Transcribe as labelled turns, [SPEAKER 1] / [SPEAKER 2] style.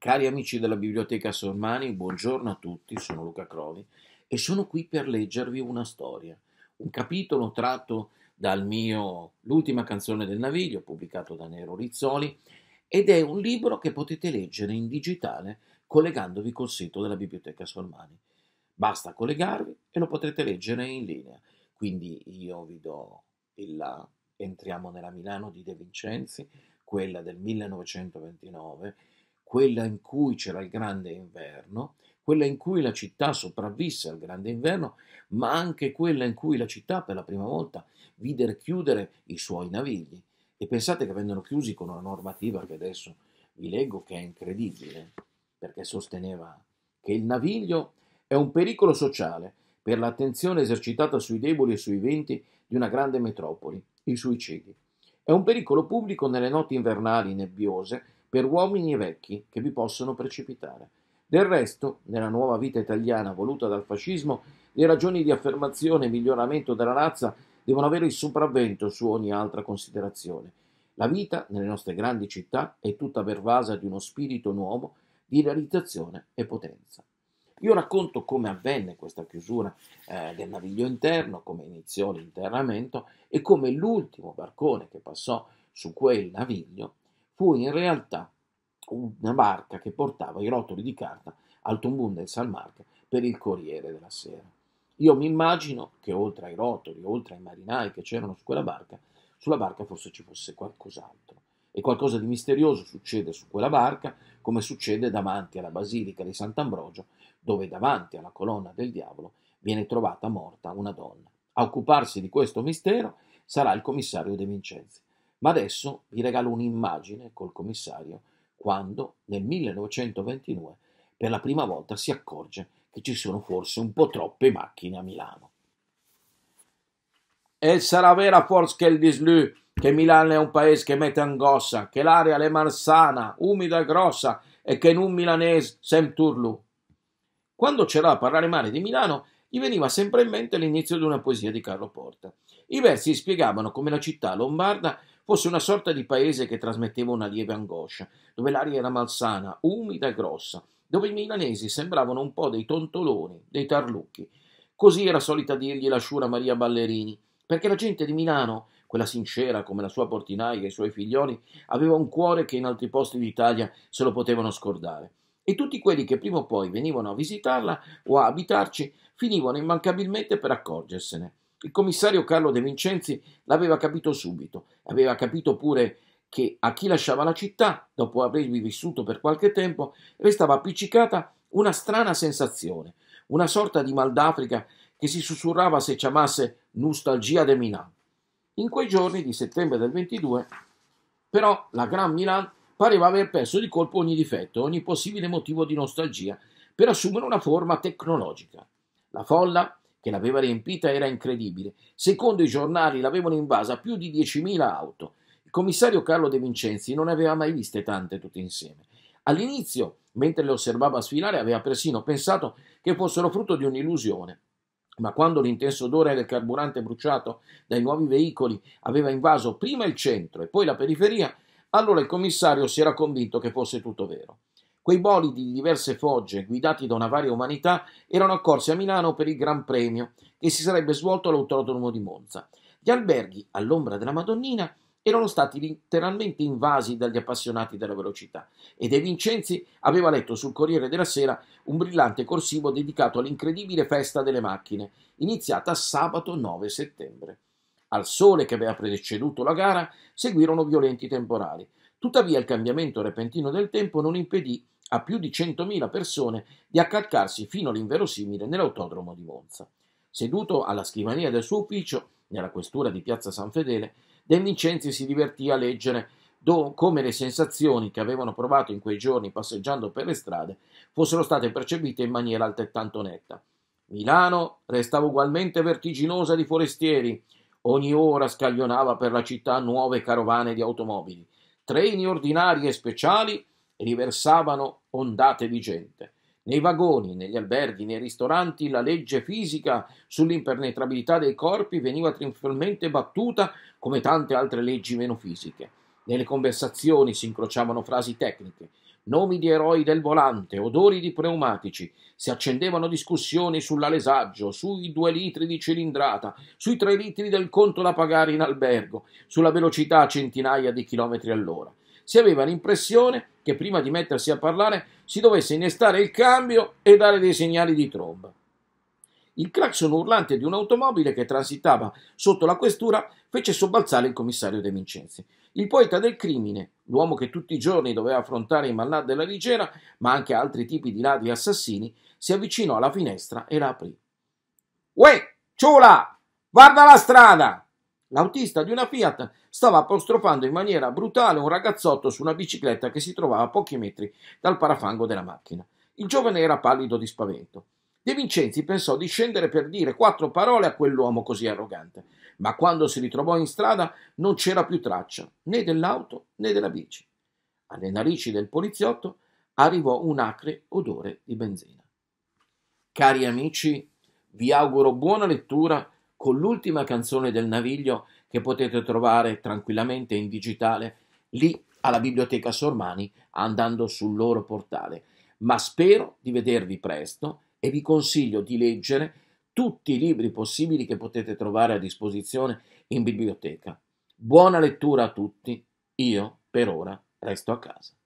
[SPEAKER 1] Cari amici della Biblioteca Sormani, buongiorno a tutti, sono Luca Crovi e sono qui per leggervi una storia, un capitolo tratto dal mio L'ultima canzone del naviglio, pubblicato da Nero Rizzoli, ed è un libro che potete leggere in digitale collegandovi col sito della Biblioteca Sormani. Basta collegarvi e lo potrete leggere in linea. Quindi io vi do il là, entriamo nella Milano di De Vincenzi, quella del 1929 quella in cui c'era il grande inverno, quella in cui la città sopravvisse al grande inverno, ma anche quella in cui la città per la prima volta vide chiudere i suoi navigli. E pensate che vennero chiusi con una normativa che adesso vi leggo che è incredibile, perché sosteneva che il naviglio è un pericolo sociale per l'attenzione esercitata sui deboli e sui venti di una grande metropoli, i suicidi. È un pericolo pubblico nelle notti invernali nebbiose per uomini e vecchi che vi possono precipitare. Del resto, nella nuova vita italiana voluta dal fascismo, le ragioni di affermazione e miglioramento della razza devono avere il sopravvento su ogni altra considerazione. La vita nelle nostre grandi città è tutta pervasa di uno spirito nuovo di realizzazione e potenza. Io racconto come avvenne questa chiusura eh, del naviglio interno, come iniziò l'interramento e come l'ultimo barcone che passò su quel naviglio fu in realtà una barca che portava i rotoli di carta al Tumbun del San Marco per il Corriere della Sera. Io mi immagino che oltre ai rotoli, oltre ai marinai che c'erano su quella barca, sulla barca forse ci fosse qualcos'altro. E qualcosa di misterioso succede su quella barca, come succede davanti alla Basilica di Sant'Ambrogio, dove davanti alla colonna del diavolo viene trovata morta una donna. A occuparsi di questo mistero sarà il commissario De Vincenzi. Ma adesso vi regalo un'immagine col commissario quando nel 1922 per la prima volta si accorge che ci sono forse un po' troppe macchine a Milano. E sarà vera forse che il dislù che Milano è un paese che mette angossa, che l'aria è malsana, umida e grossa e che in un milanese sem turlu. Quando c'era a parlare male di Milano, gli veniva sempre in mente l'inizio di una poesia di Carlo Porta. I versi spiegavano come la città lombarda fosse una sorta di paese che trasmetteva una lieve angoscia, dove l'aria era malsana, umida e grossa, dove i milanesi sembravano un po' dei tontoloni, dei tarlucchi. Così era solita dirgli la sciura Maria Ballerini, perché la gente di Milano, quella sincera come la sua portinaia e i suoi figlioli, aveva un cuore che in altri posti d'Italia se lo potevano scordare. E tutti quelli che prima o poi venivano a visitarla o a abitarci finivano immancabilmente per accorgersene. Il commissario Carlo De Vincenzi l'aveva capito subito, aveva capito pure che a chi lasciava la città, dopo avervi vissuto per qualche tempo, restava appiccicata una strana sensazione, una sorta di mal d'Africa che si sussurrava se chiamasse nostalgia de Milan. In quei giorni di settembre del 22, però, la Gran Milan pareva aver perso di colpo ogni difetto, ogni possibile motivo di nostalgia, per assumere una forma tecnologica. La folla che l'aveva riempita era incredibile. Secondo i giornali l'avevano invasa più di 10.000 auto. Il commissario Carlo De Vincenzi non ne aveva mai viste tante tutte insieme. All'inizio, mentre le osservava sfilare, aveva persino pensato che fossero frutto di un'illusione. Ma quando l'intenso odore del carburante bruciato dai nuovi veicoli aveva invaso prima il centro e poi la periferia, allora il commissario si era convinto che fosse tutto vero. Quei bolidi di diverse fogge, guidati da una varia umanità, erano accorsi a Milano per il Gran Premio che si sarebbe svolto all'Autodromo di Monza. Gli alberghi, all'ombra della Madonnina, erano stati letteralmente invasi dagli appassionati della velocità e De Vincenzi aveva letto sul Corriere della Sera un brillante corsivo dedicato all'incredibile festa delle macchine, iniziata sabato 9 settembre. Al sole che aveva preceduto la gara seguirono violenti temporali. Tuttavia il cambiamento repentino del tempo non impedì a più di 100.000 persone di accalcarsi fino all'inverosimile nell'autodromo di Monza. Seduto alla scrivania del suo ufficio, nella questura di Piazza San Fedele, De Vincenzi si divertì a leggere do, come le sensazioni che avevano provato in quei giorni passeggiando per le strade fossero state percepite in maniera altrettanto netta. Milano restava ugualmente vertiginosa di forestieri. Ogni ora scaglionava per la città nuove carovane di automobili. Treni ordinari e speciali riversavano ondate di gente. Nei vagoni, negli alberghi, nei ristoranti la legge fisica sull'impernetrabilità dei corpi veniva trionfalmente battuta come tante altre leggi meno fisiche. Nelle conversazioni si incrociavano frasi tecniche, nomi di eroi del volante, odori di pneumatici, si accendevano discussioni sull'alesaggio, sui due litri di cilindrata, sui tre litri del conto da pagare in albergo, sulla velocità a centinaia di chilometri all'ora si aveva l'impressione che prima di mettersi a parlare si dovesse innestare il cambio e dare dei segnali di tromba. Il clacson urlante di un'automobile che transitava sotto la questura fece sobbalzare il commissario De Vincenzi. Il poeta del crimine, l'uomo che tutti i giorni doveva affrontare i malnati della Ligera, ma anche altri tipi di ladri assassini, si avvicinò alla finestra e la aprì. Uè, ciola, guarda la strada! L'autista di una Fiat stava apostrofando in maniera brutale un ragazzotto su una bicicletta che si trovava a pochi metri dal parafango della macchina. Il giovane era pallido di spavento. De Vincenzi pensò di scendere per dire quattro parole a quell'uomo così arrogante, ma quando si ritrovò in strada non c'era più traccia né dell'auto né della bici. Alle narici del poliziotto arrivò un acre odore di benzina. Cari amici, vi auguro buona lettura con l'ultima canzone del Naviglio che potete trovare tranquillamente in digitale lì alla biblioteca Sormani andando sul loro portale. Ma spero di vedervi presto e vi consiglio di leggere tutti i libri possibili che potete trovare a disposizione in biblioteca. Buona lettura a tutti, io per ora resto a casa.